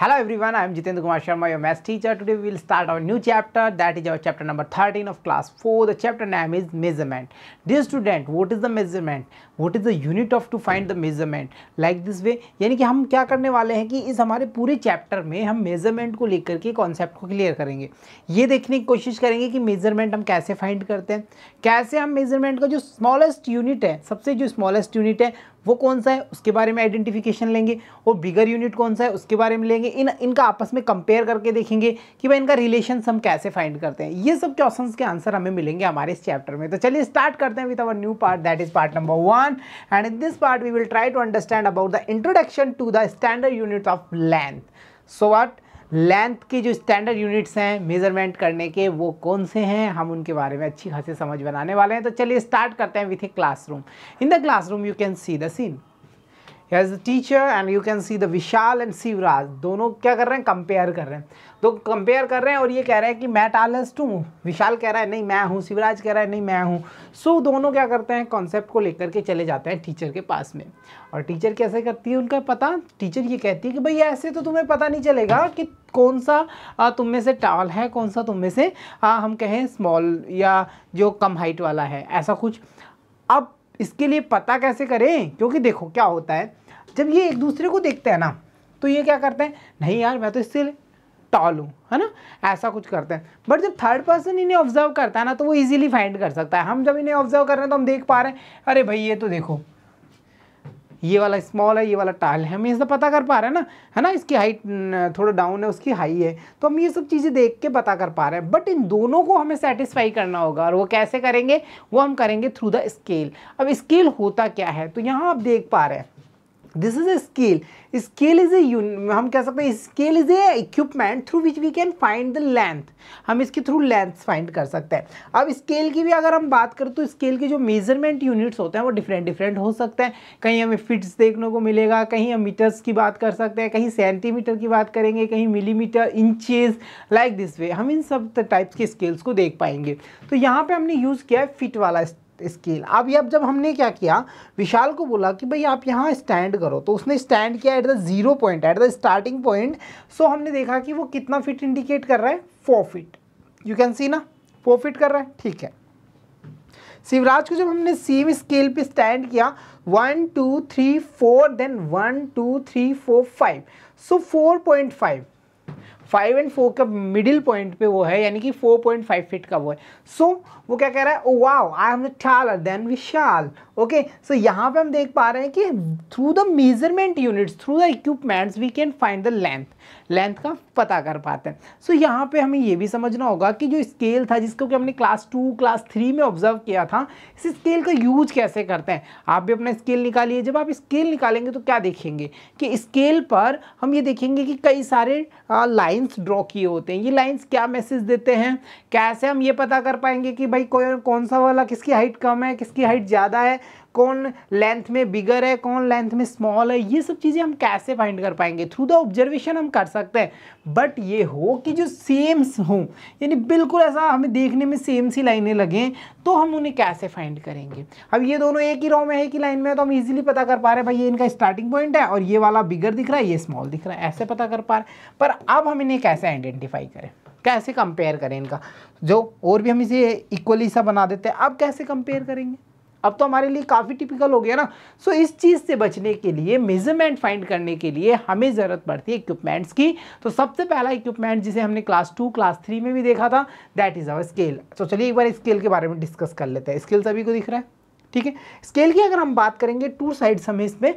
hello everyone I am Jitendra Kumar Sharma your maths teacher today we will start our new chapter that is our chapter number thirteen of class four the chapter name is measurement dear student what is the measurement what is the unit of to find the measurement like this way यानी कि हम क्या करने वाले हैं कि इस हमारे पूरे चैप्टर में हम मेजरमेंट को लेकर के कॉन्सेप्ट को क्लियर करेंगे ये देखने की कोशिश करेंगे कि मेजरमेंट हम कैसे फाइंड करते हैं कैसे हम मेजरमेंट का जो स्मॉलेस्ट यूनिट है सबसे जो स्मॉलेस्ट यूनिट है वो कौन सा है उसके बारे में आइडेंटिफिकेशन लेंगे और बिगर यूनिट कौन सा है उसके बारे में लेंगे इन इनका आपस में कंपेयर करके देखेंगे कि भाई इनका रिलेशन हम कैसे फाइंड करते हैं ये सब क्वेश्चन के आंसर हमें मिलेंगे हमारे इस चैप्टर में तो चलिए स्टार्ट करते हैं with our new part that is part number one and in this part we will try to understand about the introduction to the standard unit of length so what length की जो standard units हैं measurement करने के वो कौन से हैं हम उनके बारे में अच्छी खासी समझ बनाने वाले हैं तो चलिए स्टार्ट करते हैं with a classroom in the classroom you can see the scene here is teacher and you can see the Vishal and Shivraj दोनों क्या कर रहे हैं कंपेयर कर रहे हैं तो कंपेयर कर रहे हैं और ये कह रहे हैं कि मैं टालस्ट हूँ विशाल कह रहा है नहीं मैं हूँ शिवराज कह रहा है नहीं मैं हूँ सो so, दोनों क्या करते हैं कॉन्सेप्ट को लेकर के चले जाते हैं टीचर के पास में और टीचर कैसे करती है उनका पता टीचर ये कहती है कि भाई ऐसे तो तुम्हें पता नहीं चलेगा कि कौन सा तुम में से टॉल है कौन सा तुम में से हम कहें स्मॉल या जो कम हाइट वाला है ऐसा कुछ अब इसके लिए पता कैसे करें क्योंकि देखो क्या होता है जब ये एक दूसरे को देखते हैं ना तो ये क्या करते हैं नहीं यार मैं तो इससे टॉल हूँ है ना ऐसा कुछ करते हैं बट जब थर्ड पर्सन इन्हें ऑब्जर्व करता है ना तो वो इजीली फाइंड कर सकता है हम जब इन्हें ऑब्जर्व कर रहे हैं तो हम देख पा रहे हैं अरे भाई ये तो देखो ये वाला स्मॉल है ये वाला टाल है हम ये सब पता कर पा रहे हैं ना है ना इसकी हाइट थोड़ा डाउन है उसकी हाई है तो हम ये सब चीज़ें देख के पता कर पा रहे हैं बट इन दोनों को हमें सेटिस्फाई करना होगा और वो कैसे करेंगे वो हम करेंगे थ्रू द स्केल अब स्केल होता क्या है तो यहाँ आप देख पा रहे हैं this is a scale scale is a हम कह सकते हैं scale is a equipment through which we can find the length हम इसके थ्रू लेंथ फाइंड कर सकते हैं अब स्केल की भी अगर हम बात करें तो स्केल के जो मेजरमेंट यूनिट्स होते हैं वो डिफरेंट डिफरेंट हो सकते हैं कहीं हमें फिट्स देखने को मिलेगा कहीं हम मीटर्स की बात कर सकते हैं कहीं सेंटीमीटर की बात करेंगे कहीं millimetre inches like this way हम इन सब टाइप्स के स्केल्स को देख पाएंगे तो यहाँ पर हमने यूज़ किया है फिट वाला स्केल अब ये अब जब हमने क्या किया विशाल को बोला कि भाई आप यहाँ स्टैंड करो तो उसने स्टैंड किया at the zero point at the starting point so हमने देखा कि वो कितना फिट इंडिकेट कर रहा है four feet you can see ना फोर फिट कर रहा है ठीक है शिवराज को जब हमने सेम स्केल पे स्टैंड किया one two three four then one two three four five so four point five five and four का मिडिल पॉइंट पे वो है यानी कि फोर पॉइंट फाइव फिट का वो है सो so, वो क्या कह रहा है wow I am taller than Vishal okay so यहाँ पे हम देख पा रहे हैं कि through the measurement units through the equipments we can find the length length का पता कर पाते हैं सो so, यहाँ पे हमें ये भी समझना होगा कि जो स्केल था जिसको कि हमने क्लास टू क्लास थ्री में ऑब्जर्व किया था इस स्केल का यूज कैसे करते हैं आप भी अपना स्केल निकालिए जब आप स्केल निकालेंगे तो क्या देखेंगे कि स्केल पर हम ये देखेंगे कि कई सारे लाइन लाइंस ड्रॉ किए होते हैं ये लाइंस क्या मैसेज देते हैं कैसे हम ये पता कर पाएंगे कि भाई कोई कौन सा वाला किसकी हाइट कम है किसकी हाइट ज़्यादा है कौन लेंथ में बिगर है कौन लेंथ में स्मॉल है ये सब चीज़ें हम कैसे फाइंड कर पाएंगे थ्रू द ऑब्जर्वेशन हम कर सकते हैं बट ये हो कि जो सेम्स हों यानी बिल्कुल ऐसा हमें देखने में सेम सी लाइनें लगें तो हम उन्हें कैसे फाइंड करेंगे अब ये दोनों एक ही रो में एक ही लाइन में है तो हम इजीली पता कर पा रहे हैं भाई ये इनका स्टार्टिंग पॉइंट है और ये वाला बिगर दिख रहा है ये स्मॉल दिख रहा है ऐसे पता कर पा रहे पर अब हम इन्हें कैसे आइडेंटिफाई करें कैसे कंपेयर करें इनका जो और भी हम इसे इक्वली सा बना देते हैं अब कैसे कंपेयर करेंगे अब तो हमारे लिए काफ़ी टिपिकल हो गया ना सो इस चीज़ से बचने के लिए मेजरमेंट फाइंड करने के लिए हमें ज़रूरत पड़ती है इक्विपमेंट्स की तो सबसे पहला इक्विपमेंट जिसे हमने क्लास टू क्लास थ्री में भी देखा था दैट इज़ अवर स्केल तो चलिए एक बार स्केल के बारे में डिस्कस कर लेते हैं स्केल सभी को दिख रहा है ठीक है स्केल की अगर हम बात करेंगे टू साइड्स हमें इसमें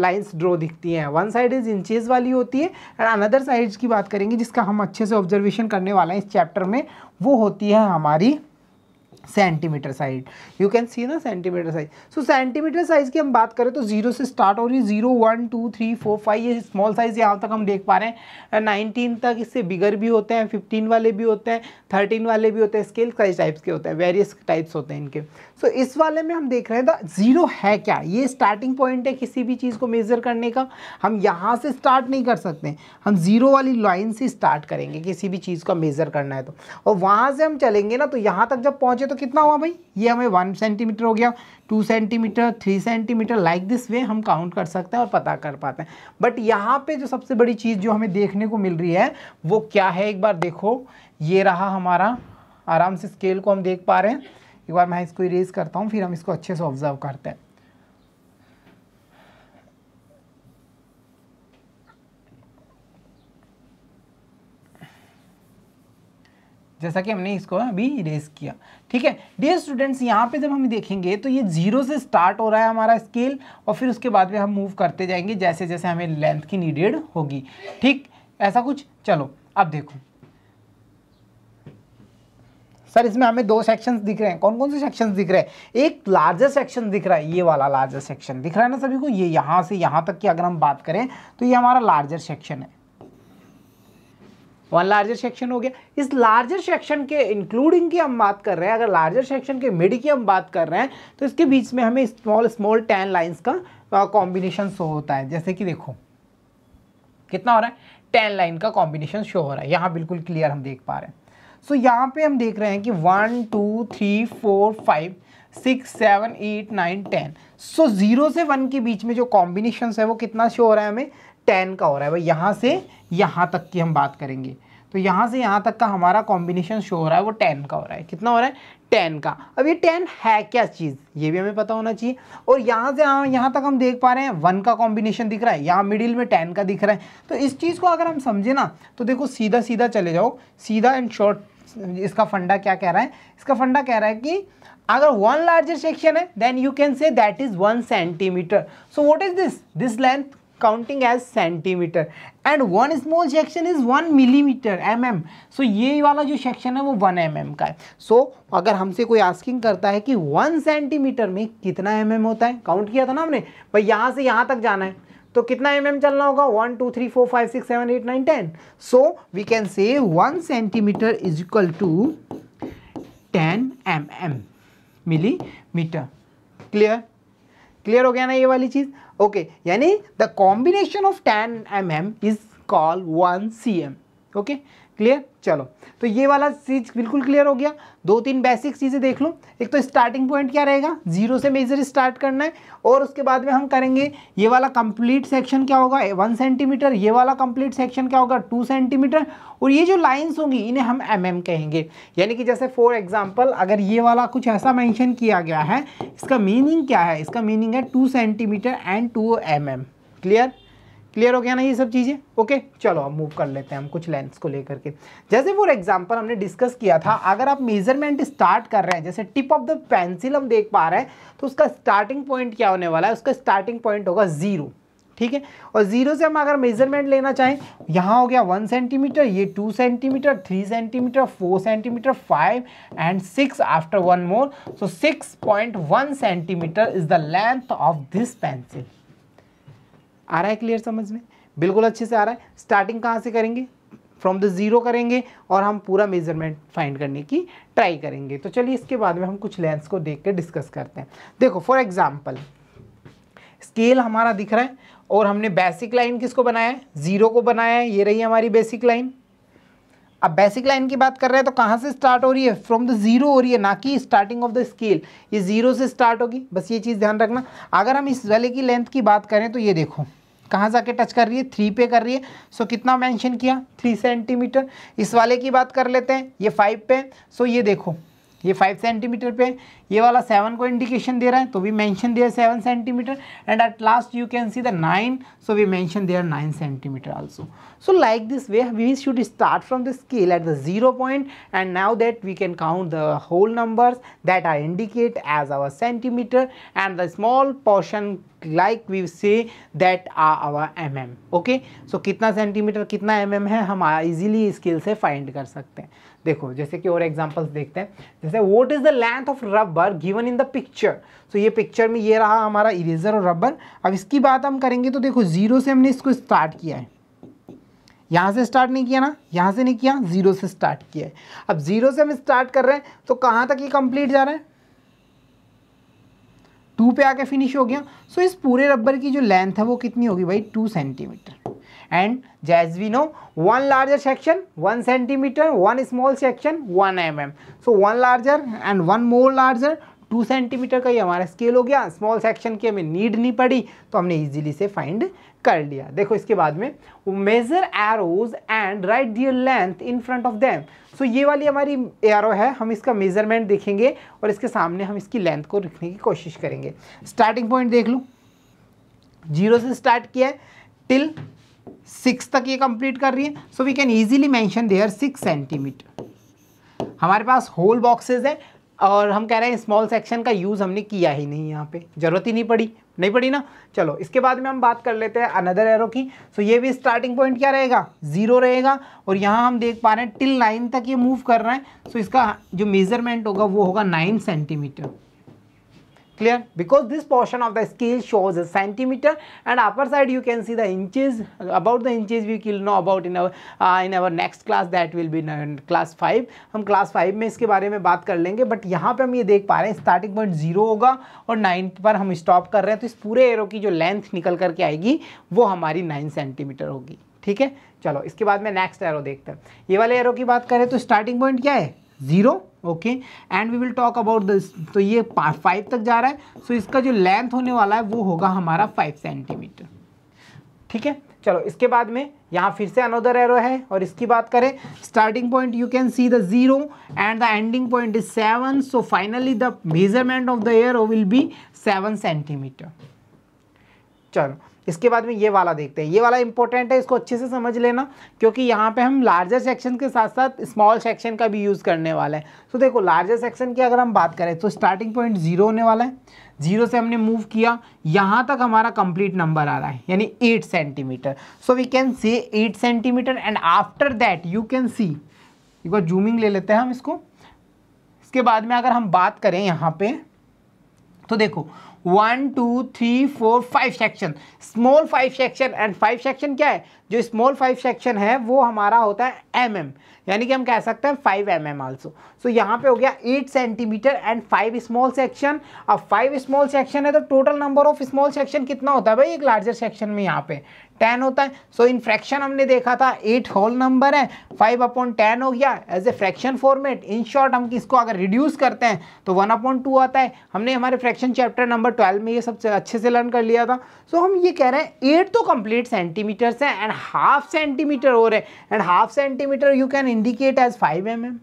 लाइंस ड्रॉ दिखती हैं वन साइड इज इंचेस वाली होती है एंड अनदर साइड्स की बात करेंगे जिसका हम अच्छे से ऑब्जर्वेशन करने वाले हैं इस चैप्टर में वो होती है हमारी centimetre size you can see ना centimetre size so centimetre size की हम बात करें तो जीरो से स्टार्ट हो रही है zero one two three four five ये स्मॉल साइज यहाँ तक हम देख पा रहे हैं नाइनटीन तक इससे बिगर भी होते हैं फिफ्टीन वाले भी होते हैं थर्टीन वाले भी होते हैं स्केल साइज टाइप्स के होते हैं वेरियस टाइप्स होते हैं इनके सो so, इस वाले में हम देख रहे हैं जीरो है क्या ये स्टार्टिंग पॉइंट है किसी भी चीज़ को मेजर करने का हम यहाँ से स्टार्ट नहीं कर सकते हम जीरो वाली लाइन से स्टार्ट करेंगे किसी भी चीज़ का मेजर करना है तो और वहाँ से हम चलेंगे ना तो यहाँ तक जब पहुँचे तो कितना हुआ भाई ये हमें वन सेंटीमीटर हो गया two centimetre three centimetre like this way हम काउंट कर सकते हैं और पता कर पाते हैं बट यहाँ पे जो सबसे बड़ी चीज़ जो हमें देखने को मिल रही है वो क्या है एक बार देखो ये रहा हमारा आराम से स्केल को हम देख पा रहे हैं एक बार मैं इसको इरेज करता हूँ फिर हम इसको अच्छे से ऑब्जर्व करते हैं जैसा कि हमने इसको अभी इरेज किया ठीक है डियर स्टूडेंट्स यहाँ पे जब हम देखेंगे तो ये जीरो से स्टार्ट हो रहा है हमारा स्केल और फिर उसके बाद में हम मूव करते जाएंगे जैसे जैसे हमें लेंथ की नीडेड होगी ठीक ऐसा कुछ चलो अब देखो सर इसमें हमें दो सेक्शंस दिख रहे हैं कौन कौन से सेक्शंस दिख रहे हैं एक लार्जर सेक्शन दिख रहा है ये वाला लार्जर सेक्शन दिख रहा है ना सभी को ये यहाँ से यहाँ तक की अगर हम बात करें तो ये हमारा लार्जर सेक्शन है वन लार्जर सेक्शन हो गया इस लार्जर सेक्शन के इंक्लूडिंग की हम बात कर रहे हैं अगर लार्जर सेक्शन के मिड की हम बात कर रहे हैं तो इसके बीच में हमें स्मॉल स्मॉल टेन लाइन्स का कॉम्बिनेशन शो होता है जैसे कि देखो कितना हो रहा है टेन लाइन का कॉम्बिनेशन शो हो रहा है यहाँ बिल्कुल क्लियर हम देख पा रहे हैं सो so, यहाँ पे हम देख रहे हैं कि one two three four five six seven eight nine ten so zero से वन के बीच में जो कॉम्बिनेशन है वो कितना शो हो रहा है हमें टेन का हो रहा है भाई यहाँ से यहाँ तक की हम बात करेंगे तो यहाँ से यहाँ तक का हमारा कॉम्बिनेशन शो हो रहा है वो टेन का हो रहा है कितना हो रहा है टेन का अब ये टेन है क्या चीज़ ये भी हमें पता होना चाहिए और यहाँ से यहाँ तक हम देख पा रहे हैं वन का कॉम्बिनेशन दिख रहा है यहाँ मिडिल में टेन का दिख रहा है तो इस चीज़ को अगर हम समझे ना तो देखो सीधा सीधा चले जाओ सीधा एंड शॉर्ट इसका फंडा क्या कह रहा है इसका फंडा कह रहा है कि अगर वन लार्जर सेक्शन है then you can say that is one centimetre so what is this this length as centimetre and one small section is one millimetre M M so ये वाला जो सेक्शन है वो वन एम mm का है So अगर हमसे कोई आस्किंग करता है कि वन सेंटीमीटर में कितना एम mm होता है काउंट किया था ना हमने भाई यहाँ से यहाँ तक जाना है तो कितना एम mm चलना होगा one two three four five six seven eight nine ten so we can say one centimetre is equal to ten M M millimetre clear clear हो गया ना ये वाली चीज़ ओके यानी the combination of ten M M is call one C M okay clear चलो तो ये वाला चीज बिल्कुल क्लियर हो गया दो तीन बेसिक चीज़ें देख लो एक तो स्टार्टिंग पॉइंट क्या रहेगा जीरो से मेजर स्टार्ट करना है और उसके बाद में हम करेंगे ये वाला कंप्लीट सेक्शन क्या होगा वन सेंटीमीटर ये वाला कंप्लीट सेक्शन क्या होगा टू सेंटीमीटर और ये जो लाइन्स होंगी इन्हें हम एम mm कहेंगे यानी कि जैसे फॉर एग्जाम्पल अगर ये वाला कुछ ऐसा मैंशन किया गया है इसका मीनिंग क्या है इसका मीनिंग है two centimetre and two M clear clear हो गया ना ये सब चीज़ें ओके चलो अब मूव कर लेते हैं हम कुछ लेंस को लेकर के जैसे फॉर एग्जाम्पल हमने डिस्कस किया था अगर आप मेजरमेंट स्टार्ट कर रहे हैं जैसे टिप ऑफ द पेंसिल हम देख पा रहे हैं तो उसका स्टार्टिंग पॉइंट क्या होने वाला है उसका स्टार्टिंग पॉइंट होगा ज़ीरो ठीक है और ज़ीरो से हम अगर मेजरमेंट लेना चाहें यहाँ हो गया वन सेंटीमीटर ये two centimetre three centimetre four centimetre five and six after one more so six point one centimetre is the length of this pencil आ रहा है क्लियर समझ में बिल्कुल अच्छे से आ रहा है स्टार्टिंग कहाँ से करेंगे फ्रॉम द ज़ीरो करेंगे और हम पूरा मेजरमेंट फाइंड करने की ट्राई करेंगे तो चलिए इसके बाद में हम कुछ लेंस को देख कर डिस्कस करते हैं देखो फॉर एग्ज़ाम्पल स्केल हमारा दिख रहा है और हमने बेसिक लाइन किसको बनाया है ज़ीरो को बनाया है ये रही हमारी बेसिक लाइन अब बेसिक लाइन की बात कर रहे हैं तो कहाँ से स्टार्ट हो रही है फ्रॉम द जीरो हो रही है ना कि स्टार्टिंग ऑफ द स्केल ये जीरो से स्टार्ट होगी बस ये चीज़ ध्यान रखना अगर हम इस गले की लेंथ की बात करें तो ये देखो कहाँ जाके टच कर रही है थ्री पे कर रही है सो so, कितना मेंशन किया थ्री सेंटीमीटर इस वाले की बात कर लेते हैं ये फाइव पे सो so, ये देखो ये फाइव सेंटीमीटर पे ये वाला सेवन को इंडिकेशन दे रहा है तो वी मेंशन दिया seven centimetre and at last you can see the nine so we mention there nine centimetre also so like this way we should start from the scale at the zero point and now that we can count the whole numbers that are indicate as our centimetre and the small portion like we say that are our M M okay so कितना centimetre कितना M mm है हम easily scale से find कर सकते हैं देखो जैसे कि और एग्जांपल्स देखते हैं जैसे what is the length of rubber given in the picture so ये पिक्चर में ये रहा हमारा इरेजर और रबर अब इसकी बात हम करेंगे तो देखो ज़ीरो से हमने इसको स्टार्ट किया है यहाँ से स्टार्ट नहीं किया ना यहाँ से नहीं किया ज़ीरो से स्टार्ट किया है अब ज़ीरो से हम स्टार्ट कर रहे हैं तो कहाँ तक ये कंप्लीट जा रहे हैं टू पे आके फिनिश हो गया सो so, इस पूरे रबर की जो लेंथ है वो कितनी होगी भाई two centimetre as we know one larger section one centimetre one small section one M M so one larger and one more larger two centimetre का ये हमारा स्केल हो गया स्मॉल सेक्शन की हमें नीड नहीं पड़ी तो हमने इजीली से फाइंड कर लिया देखो इसके बाद में measure arrows and write their length in front of them so ये वाली हमारी एरो है हम इसका मेजरमेंट देखेंगे और इसके सामने हम इसकी लेंथ को रखने की कोशिश करेंगे स्टार्टिंग पॉइंट देख लूँ जीरो से स्टार्ट किया है टिल सिक्स तक ये कंप्लीट कर रही है so we can easily mention there six centimetre हमारे पास होल बॉक्सेस है और हम कह रहे हैं स्मॉल सेक्शन का यूज़ हमने किया ही नहीं यहाँ पे ज़रूरत ही नहीं पड़ी नहीं पड़ी ना चलो इसके बाद में हम बात कर लेते हैं अनदर एरो की सो ये भी स्टार्टिंग पॉइंट क्या रहेगा ज़ीरो रहेगा और यहाँ हम देख पा रहे हैं टिल नाइन तक ये मूव कर रहा है सो इसका जो मेज़रमेंट होगा वो होगा nine centimetre clear because this portion of the scale shows a centimeter and upper side you can see the inches about the inches we will know about in our uh, in our next class that will be in class 5 हम class 5 में इसके बारे में बात कर लेंगे but यहाँ पे हम ये देख पा रहे हैं स्टार्टिंग पॉइंट जीरो होगा और नाइन्थ पर हम स्टॉप कर रहे हैं तो इस पूरे एरो की जो लेंथ निकल करके आएगी वो हमारी नाइन सेंटीमीटर होगी ठीक है चलो इसके बाद में नेक्स्ट एरो देखते हैं ये वाले एरो की बात करें तो स्टार्टिंग पॉइंट क्या है zero okay and we will talk about this तो ये फाइव तक जा रहा है सो so इसका जो लेंथ होने वाला है वो होगा हमारा फाइव सेंटीमीटर ठीक है चलो इसके बाद में यहाँ फिर से अनोदर एरो है और इसकी बात करें starting point you can see the zero and the ending point is seven so finally the measurement of the air will be seven centimetre चलो इसके बाद में ये वाला देखते हैं ये वाला इंपॉर्टेंट है इसको अच्छे से समझ लेना क्योंकि यहाँ पे हम लार्जर सेक्शन के साथ साथ स्मॉल सेक्शन का भी यूज़ करने वाला है तो देखो लार्जर सेक्शन की अगर हम बात करें तो स्टार्टिंग पॉइंट जीरो होने वाला है जीरो से हमने मूव किया यहाँ तक हमारा कंप्लीट नंबर आ रहा है यानी eight centimetre so we can see eight centimetre and after that you can see एक बार जूमिंग ले लेते हैं हम इसको इसके बाद में अगर हम बात करें यहाँ पे तो देखो one two three four five section small five section and five section क्या है जो स्मॉल फाइव सेक्शन है वो हमारा होता है एम mm, यानी कि हम कह सकते हैं five M M also so यहाँ पे हो गया eight centimetre and five small section अब फाइव स्मॉल सेक्शन है तो total number of small section कितना होता है भाई एक लार्जर सेक्शन में यहाँ पे टेन होता है सो इन फ्रैक्शन हमने देखा था एट होल नंबर है फाइव अपॉइंट टेन हो गया as a fraction format in short हम इसको अगर रिड्यूस करते हैं तो वन अपॉइंट टू आता है हमने हमारे फ्रैक्शन चैप्टर नंबर ट्वेल्व में ये सब अच्छे से लर्न कर लिया था सो so, हम ये कह रहे हैं एट तो कंप्लीट सेंटीमीटर्स हैं एंड हाफ सेंटीमीटर हो रहे and half centimetre you can indicate as five M M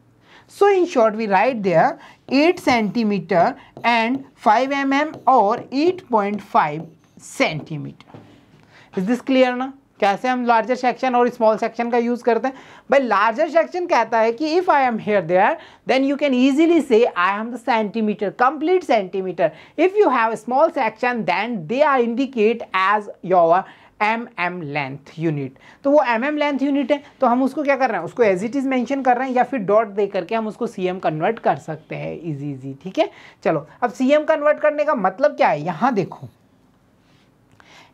so in short we write there eight centimetre and five M M और eight point five centimetre is this clear ना कैसे हम larger section और small section का use करते हैं भाई larger section कहता है कि if I am here there then you can easily से आई am the centimetre complete centimetre if you have small section then they are indicate as your M M length unit तो वो M M length unit है तो हम उसको क्या कर रहे हैं उसको एज इट इज़ मैंशन कर रहे हैं या फिर डॉट दे करके हम उसको सी एम कन्वर्ट कर सकते हैं इजी इजी ठीक है चलो अब सी एम कन्वर्ट करने का मतलब क्या है यहाँ देखो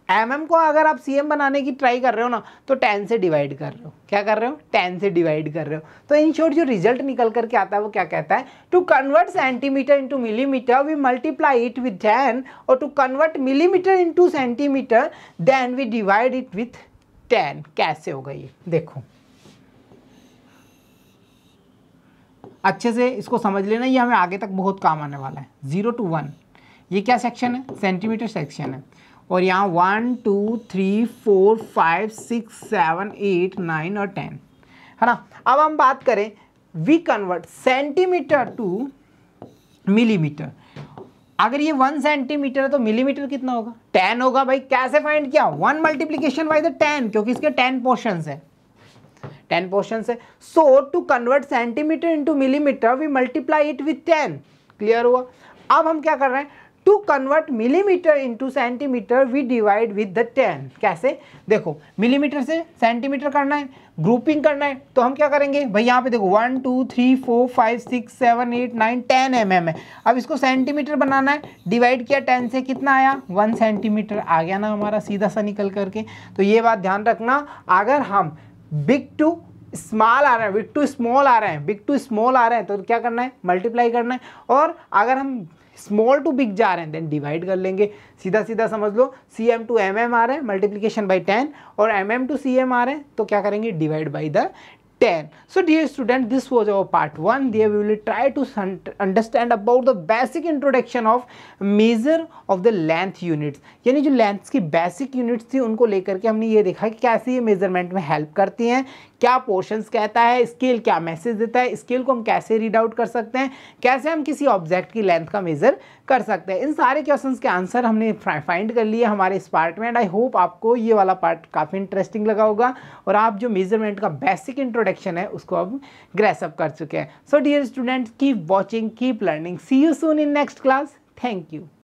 एम mm को अगर आप सी बनाने की ट्राई कर रहे हो ना तो टेन से डिवाइड कर रहे हो क्या कर रहे हो टेन से डिवाइड कर रहे हो तो इन शॉर्ट जो रिजल्ट निकल करके आता है वो क्या कहता है to convert centimetre into millimetre we multiply it with ten और to convert millimetre into centimetre then we divide it with ten कैसे होगा ये देखो अच्छे से इसको समझ लेना ये हमें आगे तक बहुत काम आने वाला है जीरो टू वन ये क्या सेक्शन है सेंटीमीटर सेक्शन है और यहाँ one two three four five six seven eight nine और टेन है ना अब हम बात करें we convert centimetre to millimetre अगर ये वन सेंटीमीटर है तो मिलीमीटर कितना होगा टेन होगा भाई कैसे फाइंड किया one multiplication by the ten क्योंकि इसके टेन पोर्शन है टेन पोर्शन है so to convert centimetre into millimetre we multiply it with ten clear हुआ अब हम क्या कर रहे हैं to convert millimetre into centimetre we divide with the ten कैसे देखो मिलीमीटर से सेंटीमीटर करना है ग्रुपिंग करना है तो हम क्या करेंगे भाई यहाँ पे देखो one two three four five six seven eight nine ten M M है अब इसको सेंटीमीटर बनाना है डिवाइड किया टेन से कितना आया वन सेंटीमीटर आ गया ना हमारा सीधा सा निकल करके तो ये बात ध्यान रखना अगर हम बिग टू स्मॉल आ रहे हैं बिग टू स्मॉल आ रहे हैं बिग टू स्मॉल आ रहे हैं तो क्या करना है मल्टीप्लाई करना है और अगर हम स्मॉल टू बिग जा रहे हैं देन डिवाइड कर लेंगे सीधा सीधा समझ लो C M to M M आ रहे हैं मल्टीप्लीकेशन बाई टेन और M M to C M आ रहे हैं तो क्या करेंगे divide by the ten so dear student this was our part one there we will try to understand about the basic introduction of measure of the length units यानी जो lengths की basic units थी उनको लेकर के हमने ये देखा कि कैसे ये मेजरमेंट में हेल्प करती हैं क्या पोर्शंस कहता है स्केल क्या मैसेज देता है स्केल को हम कैसे रीड आउट कर सकते हैं कैसे हम किसी ऑब्जेक्ट की लेंथ का मेजर कर सकते हैं इन सारे क्वेश्चंस के आंसर हमने फाइंड कर लिए हमारे इस पार्ट में एंड आई होप आपको ये वाला पार्ट काफ़ी इंटरेस्टिंग लगा होगा और आप जो मेजरमेंट का बेसिक इंट्रोडक्ट प्रोडक्शन है उसको अब ग्रेसअप कर चुके हैं so dear student keep watching keep learning see you soon in next class thank you